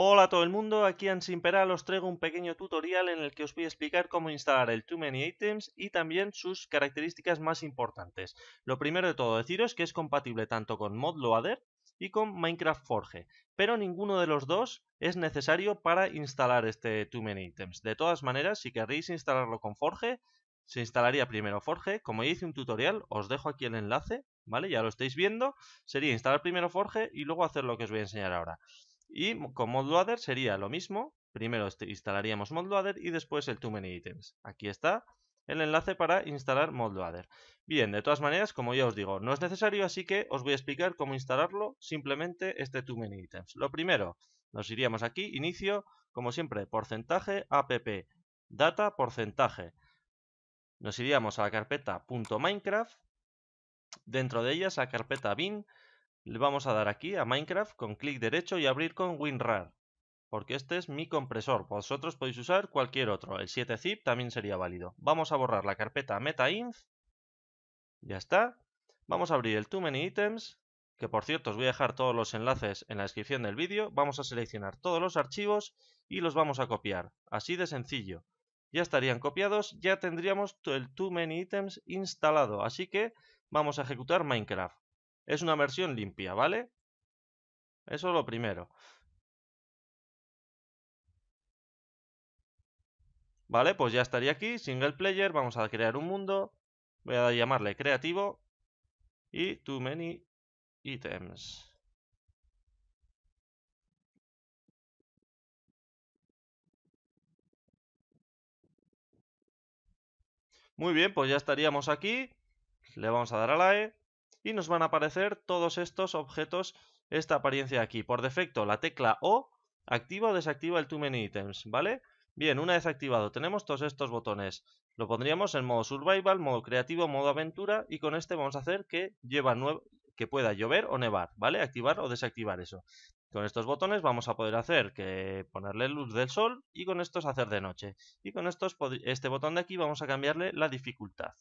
Hola a todo el mundo, aquí en Simperal os traigo un pequeño tutorial en el que os voy a explicar cómo instalar el Too Many Items y también sus características más importantes. Lo primero de todo deciros que es compatible tanto con Loader y con Minecraft Forge, pero ninguno de los dos es necesario para instalar este Too Many Items. De todas maneras, si queréis instalarlo con Forge, se instalaría primero Forge, como ya hice un tutorial, os dejo aquí el enlace, ¿vale? Ya lo estáis viendo, sería instalar primero Forge y luego hacer lo que os voy a enseñar ahora. Y con modloader sería lo mismo. Primero este, instalaríamos modloader y después el too items. Aquí está el enlace para instalar modloader. Bien, de todas maneras, como ya os digo, no es necesario, así que os voy a explicar cómo instalarlo simplemente este too items. Lo primero, nos iríamos aquí, inicio, como siempre, porcentaje, app, data, porcentaje. Nos iríamos a la carpeta .minecraft, dentro de ella a la carpeta bin, le vamos a dar aquí a Minecraft con clic derecho y abrir con WinRAR, porque este es mi compresor. Vosotros podéis usar cualquier otro, el 7zip también sería válido. Vamos a borrar la carpeta metainf, ya está. Vamos a abrir el too items, que por cierto os voy a dejar todos los enlaces en la descripción del vídeo. Vamos a seleccionar todos los archivos y los vamos a copiar, así de sencillo. Ya estarían copiados, ya tendríamos el too items instalado, así que vamos a ejecutar Minecraft. Es una versión limpia, ¿vale? Eso es lo primero. Vale, pues ya estaría aquí, single player, vamos a crear un mundo, voy a llamarle creativo y too many items. Muy bien, pues ya estaríamos aquí, le vamos a dar a la E y nos van a aparecer todos estos objetos, esta apariencia aquí. Por defecto, la tecla O activa o desactiva el Too Many Items, ¿vale? Bien, una vez activado, tenemos todos estos botones. Lo pondríamos en modo Survival, modo Creativo, modo Aventura, y con este vamos a hacer que, lleva que pueda llover o nevar, ¿vale? Activar o desactivar eso. Con estos botones vamos a poder hacer que ponerle luz del sol y con estos hacer de noche. Y con estos, este botón de aquí vamos a cambiarle la dificultad.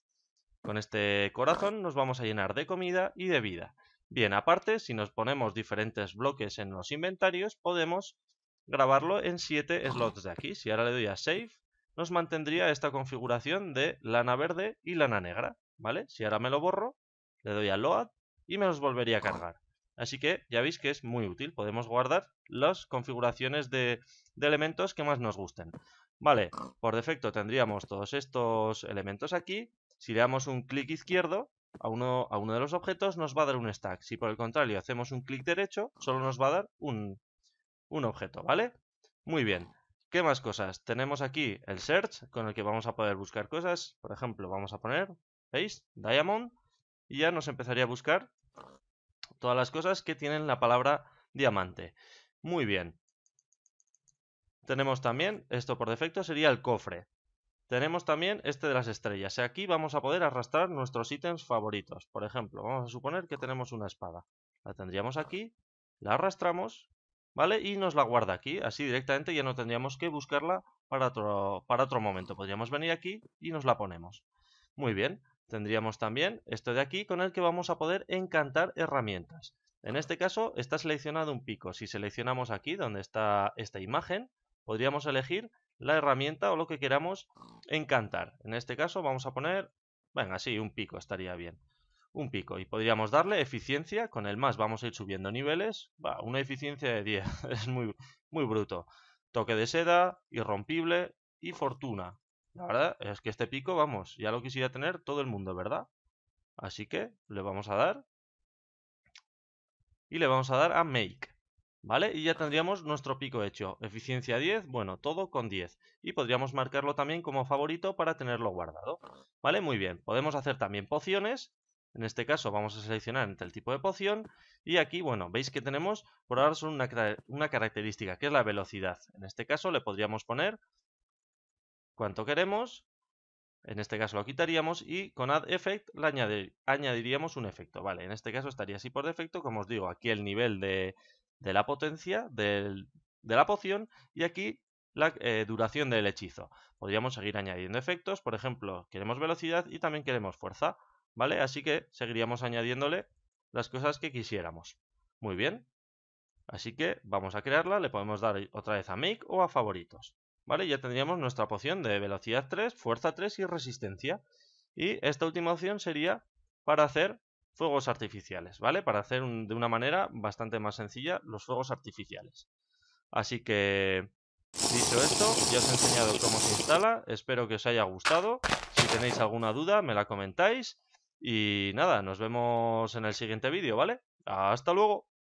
Con este corazón nos vamos a llenar de comida y de vida. Bien, aparte, si nos ponemos diferentes bloques en los inventarios, podemos grabarlo en 7 slots de aquí. Si ahora le doy a Save, nos mantendría esta configuración de lana verde y lana negra, ¿vale? Si ahora me lo borro, le doy a Load y me los volvería a cargar. Así que ya veis que es muy útil, podemos guardar las configuraciones de, de elementos que más nos gusten. Vale, por defecto tendríamos todos estos elementos aquí si le damos un clic izquierdo a uno, a uno de los objetos, nos va a dar un stack. Si por el contrario hacemos un clic derecho, solo nos va a dar un, un objeto, ¿vale? Muy bien. ¿Qué más cosas? Tenemos aquí el search con el que vamos a poder buscar cosas. Por ejemplo, vamos a poner, ¿veis? Diamond. Y ya nos empezaría a buscar todas las cosas que tienen la palabra diamante. Muy bien. Tenemos también, esto por defecto sería el cofre. Tenemos también este de las estrellas. aquí vamos a poder arrastrar nuestros ítems favoritos. Por ejemplo, vamos a suponer que tenemos una espada. La tendríamos aquí, la arrastramos, ¿vale? Y nos la guarda aquí. Así directamente ya no tendríamos que buscarla para otro, para otro momento. Podríamos venir aquí y nos la ponemos. Muy bien. Tendríamos también esto de aquí con el que vamos a poder encantar herramientas. En este caso está seleccionado un pico. Si seleccionamos aquí donde está esta imagen, podríamos elegir la herramienta o lo que queramos encantar. En este caso vamos a poner, venga, así un pico estaría bien. Un pico. Y podríamos darle eficiencia, con el más vamos a ir subiendo niveles. Va, una eficiencia de 10, es muy, muy bruto. Toque de seda, irrompible y fortuna. La verdad es que este pico, vamos, ya lo quisiera tener todo el mundo, ¿verdad? Así que le vamos a dar y le vamos a dar a Make. ¿vale? Y ya tendríamos nuestro pico hecho. Eficiencia 10, bueno, todo con 10. Y podríamos marcarlo también como favorito para tenerlo guardado, ¿vale? Muy bien, podemos hacer también pociones. En este caso vamos a seleccionar entre el tipo de poción y aquí, bueno, veis que tenemos por ahora solo una, característica que es la velocidad. En este caso le podríamos poner cuanto queremos, en este caso lo quitaríamos y con Add Effect le añadiríamos un efecto. Vale, en este caso estaría así por defecto. Como os digo, aquí el nivel de, de la potencia de la poción y aquí la eh, duración del hechizo. Podríamos seguir añadiendo efectos, por ejemplo, queremos velocidad y también queremos fuerza, ¿vale? Así que seguiríamos añadiéndole las cosas que quisiéramos. Muy bien. Así que vamos a crearla, le podemos dar otra vez a Make o a Favoritos. ¿Vale? Ya tendríamos nuestra poción de velocidad 3, fuerza 3 y resistencia. Y esta última opción sería para hacer fuegos artificiales, ¿vale? Para hacer de una manera bastante más sencilla los fuegos artificiales. Así que, dicho esto, ya os he enseñado cómo se instala, espero que os haya gustado, si tenéis alguna duda me la comentáis y nada, nos vemos en el siguiente vídeo, ¿vale? Hasta luego.